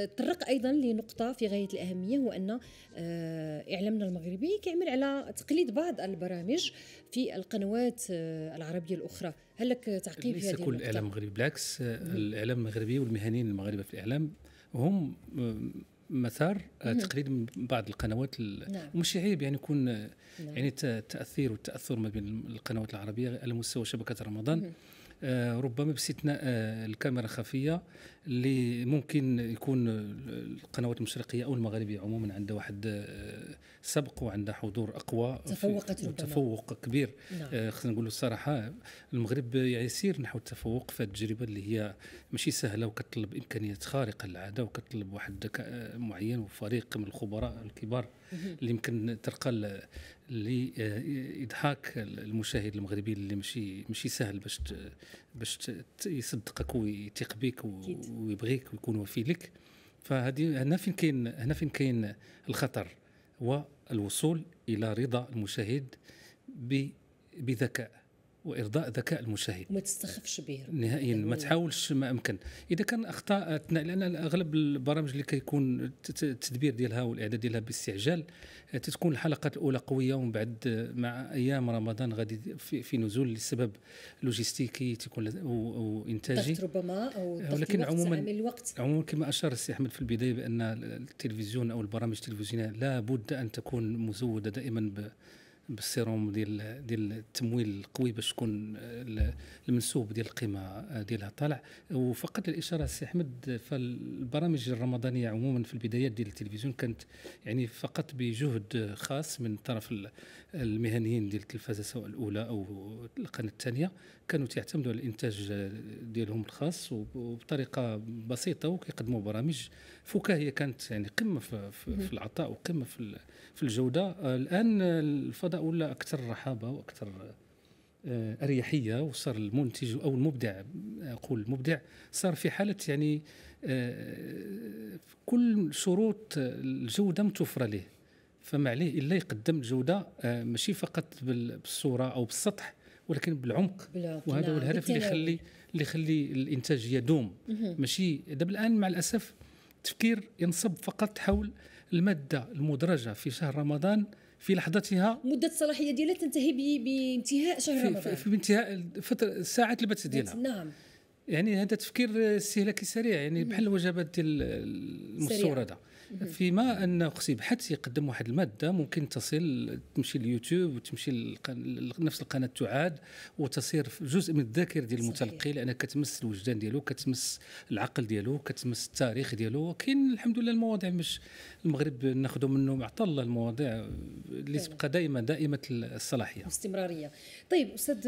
تطرق آه، ايضا لنقطه في غايه الاهميه هو ان آه، اعلامنا المغربي كيعمل على تقليد بعض البرامج في القنوات آه، العربيه الاخرى هل لك تعقيب ليس كل الاعلام المغربي بالعكس الاعلام المغربي والمهنيين المغاربه في الاعلام هم مسار آه، تقليد من بعض القنوات نعم. مش عيب يعني يكون نعم. يعني التاثير والتاثر ما بين القنوات العربيه على مستوى شبكه رمضان آه، ربما باستثناء آه، الكاميرا الخفيه اللي ممكن يكون القنوات المشرقيه او المغربيه عموما عندها واحد آه، سبق وعندها حضور اقوى تفوقت ربما تفوق كبير نعم. خصنا نقولوا الصراحه المغرب يسير نحو التفوق في التجربه اللي هي ماشي سهله وكتطلب امكانيات خارقه للعاده وكتطلب واحد معين وفريق من الخبراء الكبار اللي يمكن ترقى لاضحاك آه، المشاهد المغربي اللي ماشي ماشي سهل باش باش يصدقك ويثيق بك ويبغيك ويكون وفي لك فهذه هنا فين كاين هنا فين كاين الخطر والوصول الى رضا المشاهد بذكاء وارضاء ذكاء المشاهد وما تستخفش به نهائيا ما يعني تحاولش ما امكن اذا كان اخطاء اثناء لان اغلب البرامج اللي كيكون التدبير ديالها والاعداد ديالها باستعجال آه، تتكون الحلقات الاولى قويه ومن بعد آه، مع ايام رمضان غادي في, في نزول لسبب لوجيستيكي تكون وانتاجي ربما او آه، ولكن عموما الوقت عموما كما اشار السي احمد في البدايه بان التلفزيون او البرامج التلفزيونيه لابد ان تكون مزوده دائما ب بالسيروم ديال ديال التمويل القوي باش تكون المنسوب ديال القيمه ديالها طالع وفقط للاشاره سي احمد فالبرامج الرمضانيه عموما في البدايات ديال التلفزيون كانت يعني فقط بجهد خاص من طرف المهنيين ديال التلفازه سواء الاولى او القناه الثانيه كانوا تعتمدوا على الانتاج ديالهم الخاص وبطريقه بسيطه وكيقدموا برامج فكاهيه كانت يعني قمه في, في, في العطاء وقمه في في الجوده آه، الان الفضاء ولا اكثر رحابه واكثر آه، اريحيه وصار المنتج او المبدع اقول المبدع صار في حاله يعني آه، كل شروط الجوده متوفره له فما عليه الا يقدم جوده ماشي فقط بالصوره او بالسطح ولكن بالعمق نعم. وهذا هو الهدف اللي يخلي اللي يخلي الانتاج يدوم ماشي دابا الان مع الاسف التفكير ينصب فقط حول الماده المدرجه في شهر رمضان في لحظتها مده الصلاحيه ديالها تنتهي بانتهاء شهر في رمضان في بانتهاء فتره ساعه البث ديالها نعم يعني هذا تفكير استهلاكي سريع يعني بحال الوجبات ديال المستورده فيما ان اختي بحث يقدم واحد الماده ممكن تصل تمشي لليوتيوب وتمشي نفس القناه تعاد وتصير جزء من الذاكره ديال المتلقي لان كتمس الوجدان ديالو كتمس العقل ديالو كتمس التاريخ ديالو وكاين الحمد لله المواضيع مش المغرب ناخذ منه معطى الله المواضيع اللي طيب. تبقى دائما دائمه الصلاحيه استمراريه طيب استاذ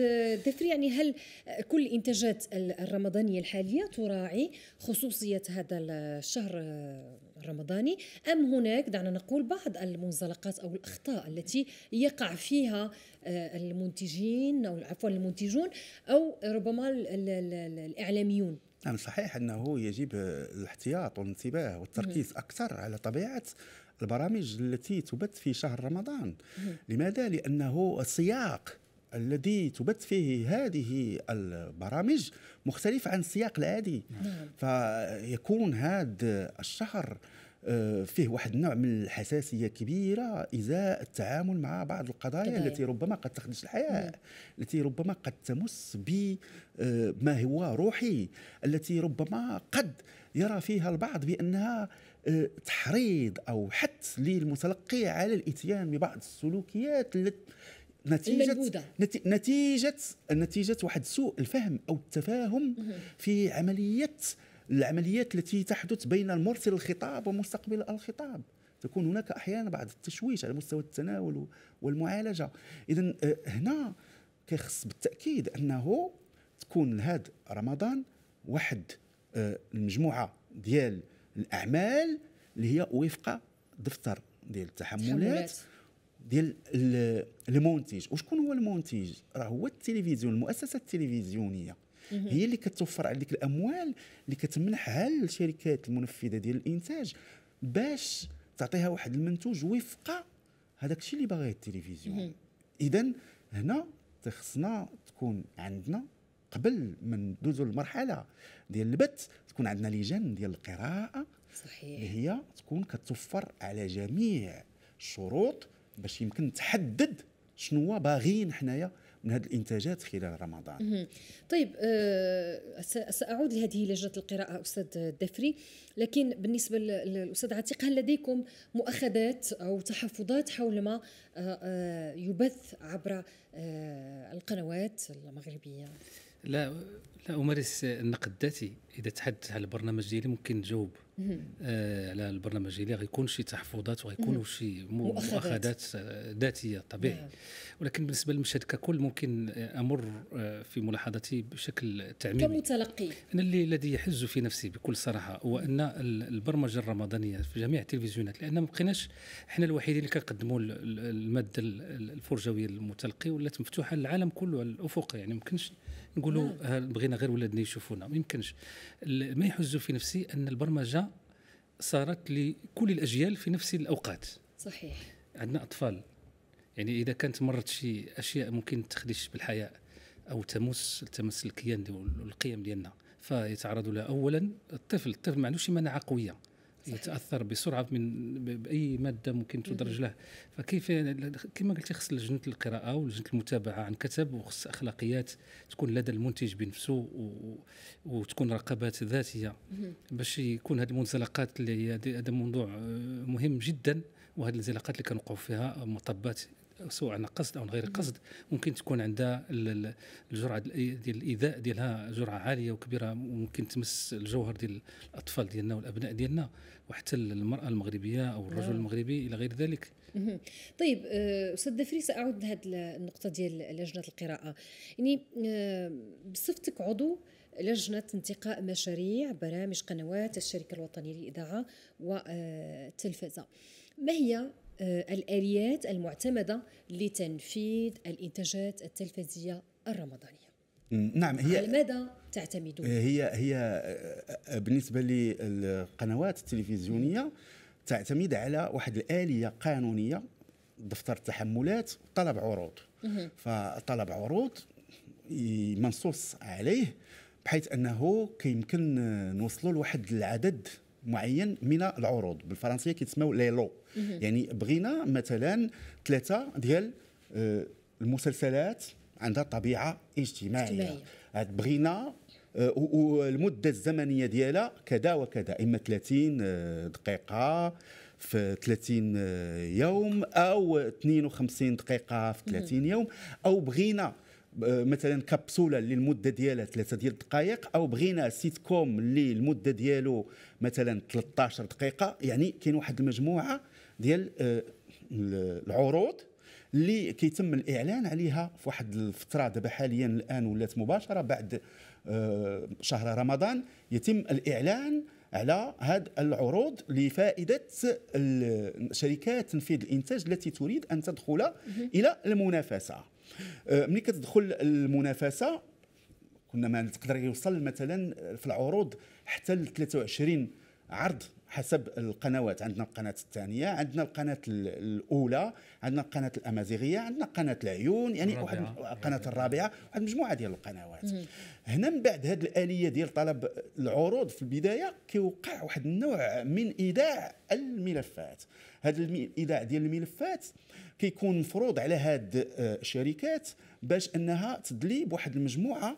دفري يعني هل كل الانتاجات الرمضانيه الحاليه تراعي خصوصيه هذا الشهر الرمضاني أم هناك دعنا نقول بعض المنزلقات أو الأخطاء التي يقع فيها آه، المنتجين أو عفوا المنتجون أو ربما الإعلاميون نعم صحيح أنه يجب الاحتياط والانتباه والتركيز أكثر على طبيعة البرامج التي تبث في شهر رمضان لماذا؟ لأنه السياق الذي تبث فيه هذه البرامج مختلف عن السياق العادي نعم. فيكون هذا الشهر آه، فيه واحد النوع من الحساسيه كبيره ازاء التعامل مع بعض القضايا كبير. التي ربما قد تخدش الحياه مم. التي ربما قد تمس بما آه، هو روحي التي ربما قد يرى فيها البعض بانها آه، تحريض او حث للمتلقي على الاتيان ببعض السلوكيات التي نتيجة المنبودة. نتيجة نتيجة واحد سوء الفهم أو التفاهم في عملية العمليات التي تحدث بين المرسل الخطاب ومستقبل الخطاب تكون هناك احيانا بعض التشويش على مستوى التناول والمعالجه اذا آه، هنا كيخص بالتاكيد انه تكون لهذا رمضان واحد آه، المجموعه ديال الاعمال اللي هي وفق دفتر ديال التحملات ديال آه، المنتج وشكون هو المنتج راه هو التلفزيون المؤسسه التلفزيونيه هي اللي كتوفر عليك الاموال اللي كتمنحها للشركات المنفذه ديال الانتاج باش تعطيها واحد المنتوج وفق هذاك الشيء اللي باغيه التلفزيون اذا هنا خصنا تكون عندنا قبل ما ندوزو المرحله ديال البث تكون عندنا لجان ديال القراءه صحيح اللي هي تكون كتوفر على جميع الشروط باش يمكن تحدد شنو باغيين حنايا من هذه الانتاجات خلال رمضان طيب أه ساعود لهذه لجنه القراءه استاذ الدفري لكن بالنسبه للاستاذ عتيق هل لديكم مؤاخذات او تحفظات حول ما آه، آه، يبث عبر آه، القنوات المغربيه لا لا امارس النقد الذاتي اذا تحدثت على البرنامج ديالي ممكن نجاوب آه على البرنامج ديالي غيكون شي تحفظات وغيكونوا شي مؤاخذات ذاتيه طبيعي مم. نعم. ولكن بالنسبه للمشهد ككل ممكن امر آه، في ملاحظتي بشكل تعميمي كمتلقي انا اللي الذي يحز في نفسي بكل صراحه هو ان البرمجه الرمضانيه في جميع التلفزيونات لان ما بقيناش حنا الوحيدين اللي كنقدموا الماده الفرجويه للمتلقي ولات مفتوحه للعالم كله الافق يعني ما يمكنش نقولوا نعم. بغينا غير ولادنا يشوفونا ما يمكنش ما يحز في نفسي ان البرمجه صارت لكل الاجيال في نفس الاوقات صحيح عندنا اطفال يعني اذا كانت مرت شي اشياء ممكن تخدش بالحياء او تمس تمس الكيان والقيم ديالنا فيتعرض لها اولا الطفل الطفل ما عندوش مناعه قويه يتاثر بسرعه من باي ماده ممكن تدرج له فكيف كما قلتي خص لجنه القراءه ولجنه المتابعه عن كتب وخص اخلاقيات تكون لدى المنتج بنفسه وتكون رقابات ذاتيه باش يكون هذه المنزلقات اللي هي هذا موضوع آه، مهم جدا وهذه الانزلاقات اللي كنوقعوا فيها مطبات سواء عن قصد او عن غير قصد ممكن تكون عندها الجرعه ديال الايذاء ديالها جرعه عاليه وكبيره وممكن تمس الجوهر ديال الاطفال ديالنا والابناء ديالنا وحتى المراه المغربيه او الرجل آه. المغربي الى غير ذلك طيب آه، استاذ دفري ساعود لهذه النقطه ديال لجنه القراءه يعني آه، بصفتك عضو لجنة انتقاء مشاريع برامج قنوات الشركة الوطنية للإذاعة والتلفزة ما هي آه، الآليات المعتمدة لتنفيذ الإنتاجات التلفزية الرمضانية نعم هي على ماذا تعتمدون؟ آه، هي هي آه، بالنسبة للقنوات التلفزيونية تعتمد على واحد الآلية قانونية دفتر التحملات طلب عروض فطلب عروض منصوص عليه بحيث انه كيمكن نوصلوا لواحد العدد معين من العروض بالفرنسيه كيتسموا لي لو يعني بغينا مثلا ثلاثه ديال آه، المسلسلات عندها طبيعه اجتماعيه بغينا آه، والمده الزمنيه ديالها كذا وكذا اما 30 آه، دقيقه في 30 يوم او 52 دقيقه في 30 يوم او بغينا آه، مثلا كبسوله اللي المده ديالها ثلاثه ديال الدقائق او بغينا سيت كوم اللي المده ديالو مثلا 13 دقيقه يعني كاين واحد المجموعه ديال آه، العروض اللي كيتم الاعلان عليها في واحد الفتره دابا حاليا الان ولات مباشره بعد آه، شهر رمضان يتم الاعلان على هذه العروض لفائده شركات تنفيذ الانتاج التي تريد ان تدخل الى المنافسه أه، ملي كتدخل المنافسه كنا ما تقدر يوصل مثلا في العروض حتى ل 23 عرض حسب القنوات عندنا القناة الثانية عندنا القناة الأولى عندنا القناة الأمازيغية عندنا قناة العيون يعني واحد القناة الرابعة واحد مجموعة ديال القنوات هنا من بعد هذه الآلية ديال طلب العروض في البداية كيوقع واحد النوع من إيداع الملفات هذا الإيداع ديال الملفات كيكون مفروض على هاد آه، الشركات باش انها تدلي بواحد المجموعه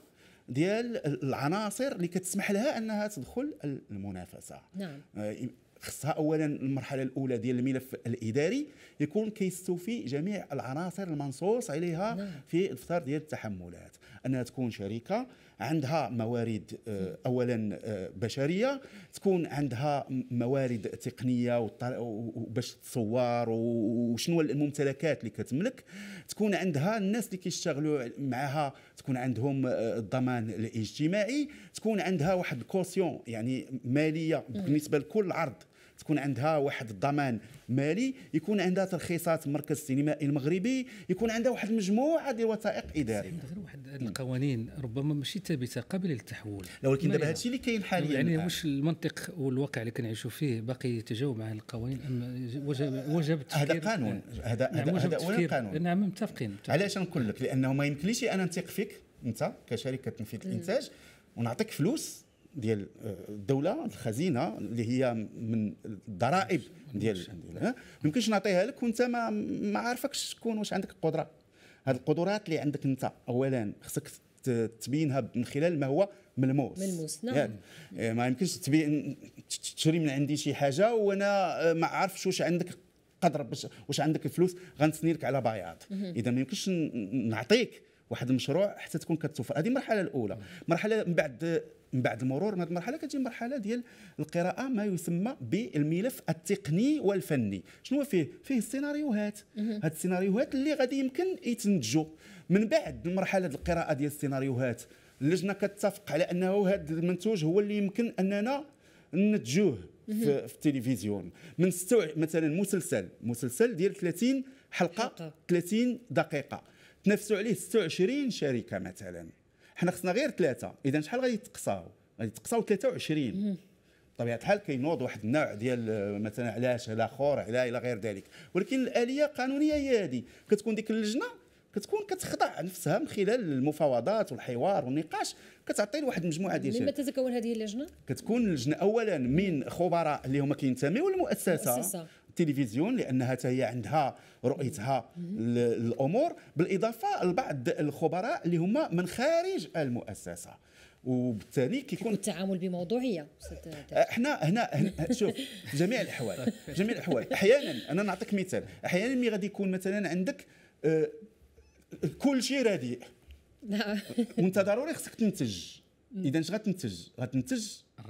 ديال العناصر اللي كتسمح لها انها تدخل المنافسه نعم آه، خصها اولا المرحله الاولى ديال الملف الاداري يكون كيستوفي جميع العناصر المنصوص عليها نعم. في دفتر ديال التحملات انها تكون شركه عندها موارد آه، اولا آه، بشريه تكون عندها موارد تقنيه وباش تصور وشنو الممتلكات اللي كتملك تكون عندها الناس اللي كيشتغلوا معها تكون عندهم آه، الضمان الاجتماعي تكون عندها واحد الكوسيون يعني ماليه بالنسبه لكل عرض تكون عندها واحد الضمان مالي يكون عندها ترخيصات مركز السينمائي المغربي يكون عندها واحد المجموعه ديال الوثائق اداريه غير واحد القوانين ربما ماشي ثابته قابله للتحول ولكن دابا هادشي اللي كاين حاليا يعني واش المنطق والواقع اللي كنعيشوا فيه باقي يتجاوب مع القوانين ام وجب وجب هذا قانون هذا نعم، هذا هو قانون نعم متفقين علاش نقول لك لانه ما يمكنليش انا نثق فيك انت كشركه تنفيذ الانتاج ونعطيك فلوس ديال آه، الدوله الخزينه اللي هي من الضرائب ديال ما يمكنش نعطيها لك وانت ما ما عارفكش شكون واش عندك القدره هذه القدرات اللي عندك انت اولا خصك تبينها من خلال ما هو ملموس ملموس نعم يعني ما يمكنش تبين تشري من عندي شي حاجه وانا آه، ما عارفش واش عندك قدر باش واش عندك الفلوس غنسني لك على بياض اذا ما يمكنش نعطيك واحد المشروع حتى تكون كتوفر هذه المرحله الاولى المرحله من بعد من بعد مرور من هذه المرحله كتجي مرحله ديال القراءه ما يسمى بالملف التقني والفني شنو فيه فيه السيناريوهات هاد السيناريوهات اللي غادي يمكن يتنتجوا من بعد مرحله القراءه ديال السيناريوهات اللجنه كتفق على انه هذا المنتوج هو اللي يمكن اننا ننتجوه في, في التلفزيون من ستوع مثلا مسلسل مسلسل ديال 30 حلقه 30 دقيقه تنافسوا عليه 26 شركه مثلا حنا خصنا غير ثلاثه اذا شحال غادي يتقصاو غادي يتقصاو 23 بطبيعه الحال كينوض واحد النوع ديال آه، مثلا علاش على اخر على الى غير ذلك ولكن الاليه القانونيه هي هذه كتكون ديك اللجنه كتكون كتخضع نفسها من خلال المفاوضات والحوار والنقاش كتعطي لواحد المجموعه ديال لماذا تتكون هذه اللجنه كتكون اللجنه اولا من خبراء اللي هما كينتميو للمؤسسه التلفزيون لانها هي عندها رؤيتها للامور بالاضافه لبعض الخبراء اللي هما من خارج المؤسسه وبالتالي كيكون التعامل بموضوعيه أه، احنا هنا, هنا شوف جميع الاحوال جميع الاحوال احيانا انا نعطيك مثال احيانا مي غادي يكون مثلا عندك أه، كل شيء رديء نعم. وانت ضروري خصك تنتج اذا اش غتنتج غتنتج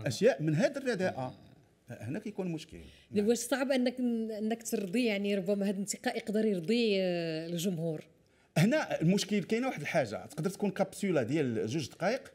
اشياء من هذه الرداءه هنا كيكون مشكل واش صعب انك انك ترضي يعني ربما هذا الانتقاء يقدر يرضي آه، الجمهور هنا المشكل كاين واحد الحاجه تقدر تكون كابسوله ديال جوج دقائق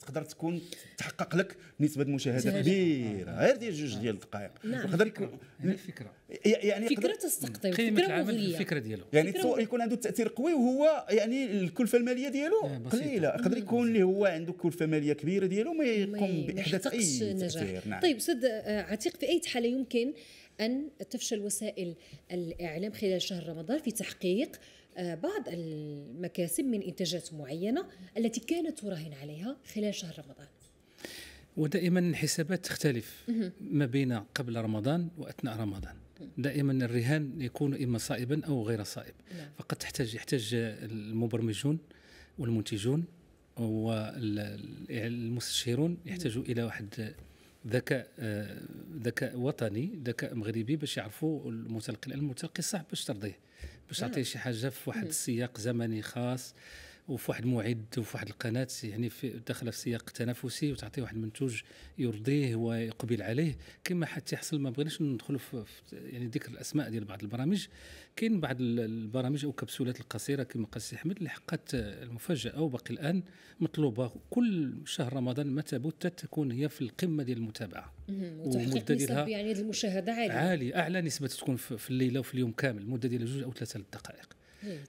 تقدر تكون تحقق لك نسبه مشاهده كبيره غير ديال جوج ديال الدقائق نعم. تقدر يكون الفكره يعني فكره تستقطب فكره مغريه الفكره ديالو يعني يكون عنده تاثير قوي وهو يعني الكلفه الماليه ديالو قليله يقدر يكون اللي هو عنده كلفه ماليه كبيره ديالو ما يقوم باحداث اي تاثير نعم. طيب استاذ عتيق في اي حاله يمكن أن تفشل وسائل الإعلام خلال شهر رمضان في تحقيق آه، بعض المكاسب من إنتاجات معينة التي كانت تراهن عليها خلال شهر رمضان ودائما الحسابات تختلف ما بين قبل رمضان واثناء رمضان دائما الرهان يكون اما صائبا او غير صائب نعم. فقد تحتاج يحتاج المبرمجون والمنتجون والمستشيرون يحتاجوا الى واحد ذكاء آه، ذكاء وطني ذكاء مغربي باش يعرفوا المتلقي العلم المتلقي الصح باش ترضيه باش تعطيه نعم. شي حاجه في واحد السياق زمني خاص وفي واحد الموعد وفي واحد القناه يعني في داخله في سياق تنافسي وتعطي واحد المنتوج يرضيه ويقبل عليه كما حتى يحصل ما بغيناش ندخل في يعني ذكر الاسماء ديال بعض البرامج كاين بعض البرامج او كبسولات القصيره كما قال السي احمد اللي حققت المفاجاه وباقي الان مطلوبه كل شهر رمضان متى بتت تكون هي في القمه ديال المتابعه ومده ديالها يعني المشاهده عاليه عالي اعلى نسبه تكون في الليله وفي اليوم كامل المده ديالها جوج او ثلاثه دقائق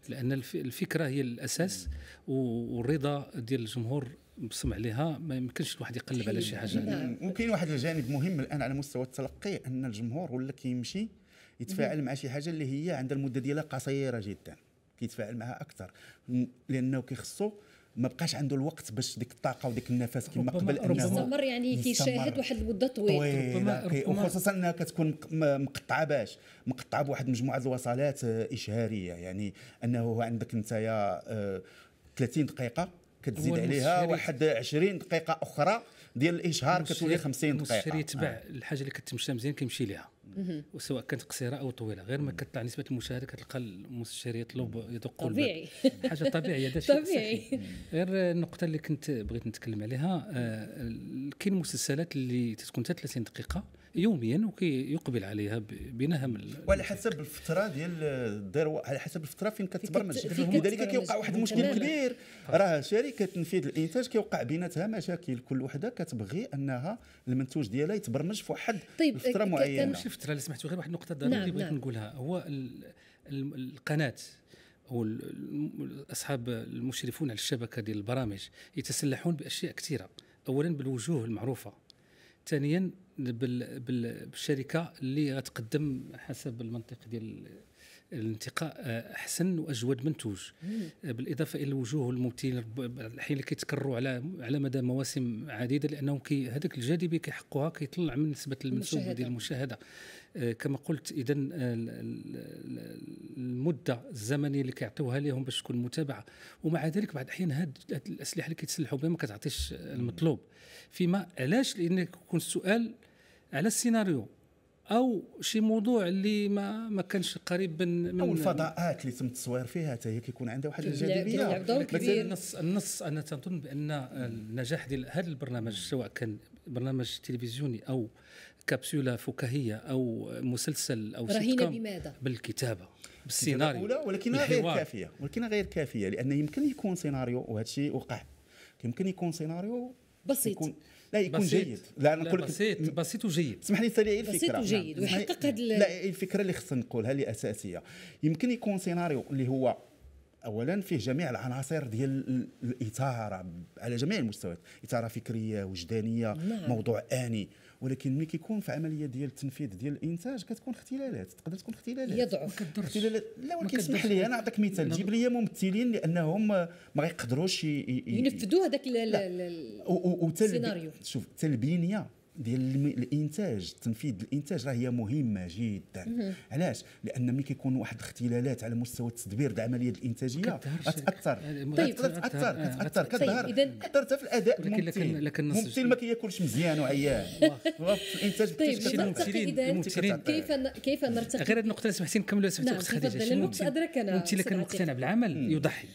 لان الفكره هي الاساس والرضا ديال الجمهور مبصم عليها ما يمكنش الواحد يقلب على شي حاجه وكاين واحد الجانب مهم الان على مستوى التلقي ان الجمهور ولا كيمشي يتفاعل مع شي حاجه اللي هي عندها المده ديالها قصيره جدا كيتفاعل معها اكثر لانه كيخصو ما بقاش عنده الوقت باش ديك الطاقه وديك النفس كما قبل انه مستمر يعني كيشاهد واحد المده طويله ربما وخصوصا انها كتكون مقطعه باش مقطعه بواحد مجموعه الوصلات آه، اشهاريه يعني انه عندك يا 30 آه، دقيقه كتزيد عليها واحد 20 دقيقه اخرى ديال الاشهار كتولي 50 دقيقه المشتري يتبع الحاجه اللي كتمشى مزيان كيمشي ليها وسواء كانت قصيره او طويله غير ما كتطلع نسبه المشاهده كتلقى المستشار يطلب يدق طبيعي حاجه طبيعيه هذا شيء طبيعي غير النقطه اللي كنت بغيت نتكلم عليها آه، كاين مسلسلات اللي تتكون حتى 30 دقيقه يوميا وكيقبل عليها بنهم وعلى حسب الفتره ديال الدير على حسب الفتره فين كتبرمج لذلك كيوقع واحد المشكل كبير راه شركه تنفيذ الانتاج كيوقع بيناتها مشاكل كل وحده كتبغي انها المنتوج ديالها يتبرمج في واحد طيب الفتره معينه ماشي الفتره اللي سمحتوا غير واحد النقطه ضروري نعم بغيت نعم. نقولها هو القناه او اصحاب المشرفون على الشبكه ديال البرامج يتسلحون باشياء كثيره اولا بالوجوه المعروفه ثانيا بالشركه اللي غتقدم حسب المنطق ديال الانتقاء آه، احسن واجود منتوج بالاضافه الى الوجوه الممثلين الحين اللي كيتكرروا على على مدى مواسم عديده لانهم كي هذاك الجاذبيه كيحقوها كيطلع من نسبه المنسوب ديال المشاهده آه، كما قلت اذا آه، المده الزمنيه اللي كيعطيوها لهم باش تكون متابعه ومع ذلك بعض الاحيان هذه الاسلحه اللي كيتسلحوا بها ما كتعطيش المطلوب فيما علاش لان يكون السؤال على السيناريو او شي موضوع اللي ما ما كانش قريب من, من او الفضاءات اللي تم التصوير فيها حتى هي كيكون عندها واحد الجاذبيه مثلا النص النص انا تنظن بان النجاح ديال هذا البرنامج سواء كان برنامج تلفزيوني او كبسوله فكاهيه او مسلسل او رهينه بماذا بالكتابه بالسيناريو ولكنها غير كافيه ولكنها غير كافيه لان يمكن يكون سيناريو وهذا الشيء وقع يمكن يكون سيناريو بسيط يكون لا يكون بسيط. جيد لا انا نقول بسيط بسيط وجيد اسمح لي سريع الفكره بسيط وجيد ويحقق هذا لا الفكره اللي خصنا نقولها اللي اساسيه يمكن يكون سيناريو اللي هو اولا فيه جميع العناصر ديال الاثاره على جميع المستويات اثاره فكريه وجدانيه نعم. موضوع اني ولكن ملي كيكون في عمليه ديال التنفيذ ديال الانتاج كتكون اختلالات تقدر تكون اختلالات يضعف اختلالات لا ولكن اسمح لي انا نعطيك مثال نعم. جيب لي ممثلين لانهم ما يقدروش ينفذوا هذاك السيناريو شوف تلبينيه ديال الانتاج تنفيذ الانتاج راه هي مهمه جدا علاش لان ملي كيكون واحد الاختلالات على مستوى التدبير العمليه الانتاجيه طيب. غتاثر طيب غتاثر غتاثر طيب، كتظهر حتى في الاداء لكن الممثل ما كياكلش مزيان وعيان الانتاج طيب الممثلين كيف كيف نرتقي غير هذه النقطه سمحتي نكملوا نعم، سمحتي اخت خديجه شنو الممثل اللي كان مقتنع بالعمل يضحي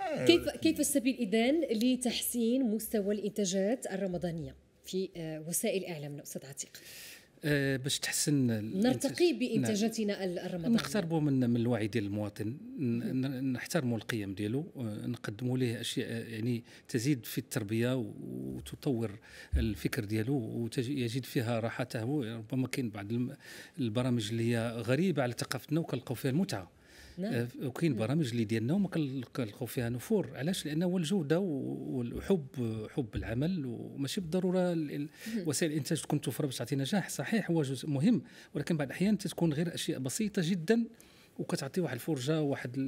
آه. كيف كيف السبيل اذا لتحسين مستوى الانتاجات الرمضانيه في آه، وسائل اعلام الاستاذ عتيق آه، باش تحسن نرتقي بانتاجاتنا نعم. الرمضانيه نقتربوا من من الوعي ديال المواطن نحترموا القيم ديالو آه، نقدموا ليه اشياء يعني تزيد في التربيه وتطور الفكر ديالو ويجد فيها راحته ربما كاين بعض البرامج اللي هي غريبه على ثقافتنا وكنلقاو فيها المتعه نعم. آه، وكاين نعم. برامج اللي ديالنا وما كنلقاو فيها نفور علاش لان هو الجوده والحب حب العمل وماشي بالضروره وسائل الانتاج تكون توفر باش تعطي نجاح صحيح هو جزء مهم ولكن بعض الاحيان تتكون غير اشياء بسيطه جدا وكتعطي واحد الفرجه واحد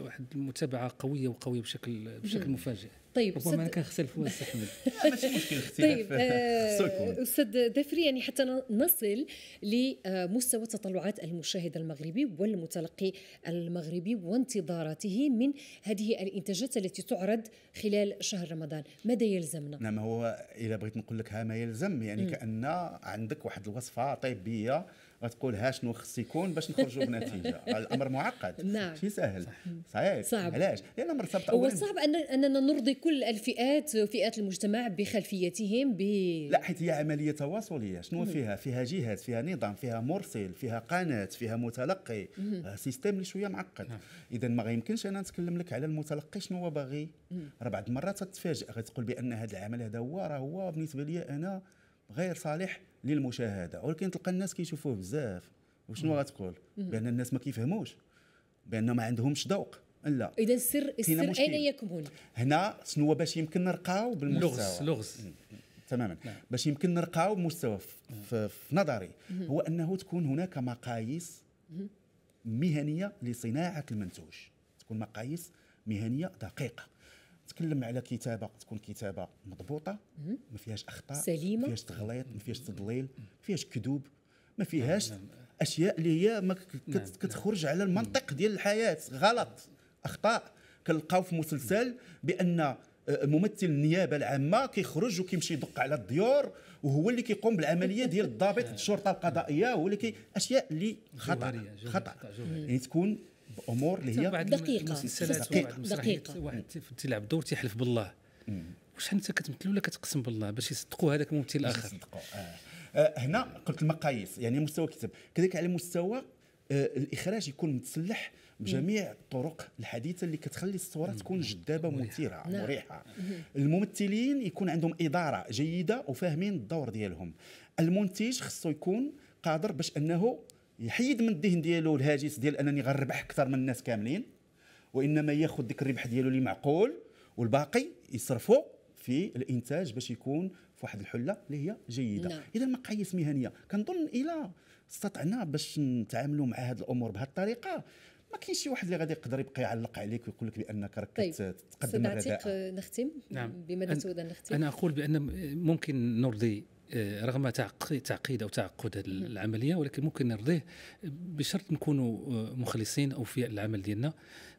واحد المتابعه قويه وقويه بشكل بشكل مفاجئ طيب ربما ست... كان خسر الفواز احمد ماشي مشكل طيب آه، استاذ دافري يعني حتى نصل لمستوى تطلعات المشاهد المغربي والمتلقي المغربي وانتظاراته من هذه الانتاجات التي تعرض خلال شهر رمضان ماذا يلزمنا نعم هو الا بغيت نقول لك ها ما يلزم يعني م. كان عندك واحد الوصفه طبيه غتقول ها شنو خص يكون باش نخرجوا بنتيجه الامر معقد نعم ماشي سهل صحيح صعب علاش لان مرتبط هو صعب اننا نرضي كل الفئات فئات المجتمع بخلفيتهم ب لا حيت هي عمليه تواصليه شنو فيها فيها جهاز فيها نظام فيها مرسل فيها قناه فيها متلقي آه، سيستم اللي شويه معقد نعم. اذا ما غيمكنش انا نتكلم لك على المتلقي شنو هو باغي راه بعض المرات تتفاجئ غتقول بان هذا العمل هذا هو راه هو بالنسبه لي انا غير صالح للمشاهده ولكن تلقى الناس كيشوفوه بزاف وشنو غتقول بان الناس ما كيفهموش بان ما عندهمش ذوق لا اذا السر السر اين يكمن هنا شنو باش يمكن نرقاو بالمستوى لغز لغز تماما نعم. باش يمكن نرقاو بمستوى في, نعم. في نظري هو انه تكون هناك مقاييس مهنيه لصناعه المنتوج تكون مقاييس مهنيه دقيقه تكلم على كتابه تكون كتابه مضبوطه ما فيهاش اخطاء سليمه ما فيهاش تغليط ما فيهاش تضليل ما فيهاش كذوب ما فيهاش نعم، نعم. اشياء اللي هي ما نعم، كتخرج على المنطق ديال الحياه غلط اخطاء كنلقاو في مسلسل بان آه، ممثل النيابه العامه كيخرج وكيمشي يدق على الديور وهو اللي كيقوم بالعمليه ديال الضابط الشرطه القضائيه هو اللي كي اشياء اللي خطا خطا يعني تكون امور اللي هي دقيقه دقيقه دقيقه واحد تيلعب دور تيحلف بالله واش انت كتمثل ولا كتقسم بالله باش يصدقوا هذاك الممثل الاخر يصدقوا آه. آه. هنا قلت المقاييس يعني مستوى الكتاب كذلك على مستوى آه، الاخراج يكون متسلح بجميع الطرق الحديثه اللي كتخلي الصوره تكون جذابه مثيره مريحه نعم. الممثلين يكون عندهم اداره جيده وفاهمين الدور ديالهم المنتج خصو يكون قادر باش انه يحيد من الذهن ديالو الهاجس ديال انني غنربح اكثر من الناس كاملين وانما ياخذ ديك الربح ديالو اللي معقول والباقي يصرفو في الانتاج باش يكون في واحد الحله اللي هي جيده نعم. اذا مقاييس مهنيه كنظن الى استطعنا باش نتعاملوا مع هذه الامور بهذه الطريقه ما كاينش شي واحد اللي غادي يقدر يبقى يعلق عليك ويقول لك بانك راك طيب. تقدم طيب. نختم نعم. بماذا تود ان نختم انا اقول بان ممكن نرضي آه، رغم تعقيد او تعقد هذه العمليه ولكن ممكن نرضيه بشرط نكونوا آه، مخلصين اوفياء العمل ديالنا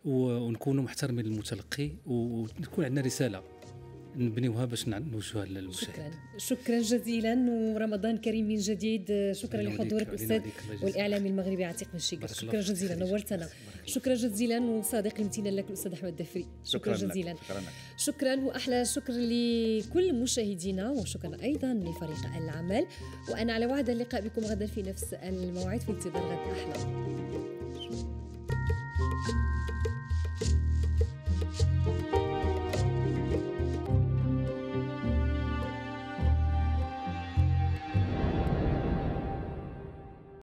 ونكونوا محترمين للمتلقي ونكون عندنا رساله نبنيوها باش نوجهوها للمشاهد شكرا شكرا جزيلا ورمضان كريم من جديد شكرا لحضورك استاذ والاعلامي المغربي عتيق من شكرا شكرا جزيلا نورتنا شكرا جزيلا وصادق الامتنان لك الاستاذ احمد دفري شكرا, شكرا جزيلا شكرا, شكرا واحلى شكر لكل مشاهدينا وشكرا ايضا لفريق العمل وانا على وعد اللقاء بكم غدا في نفس الموعد في انتظار غد احلى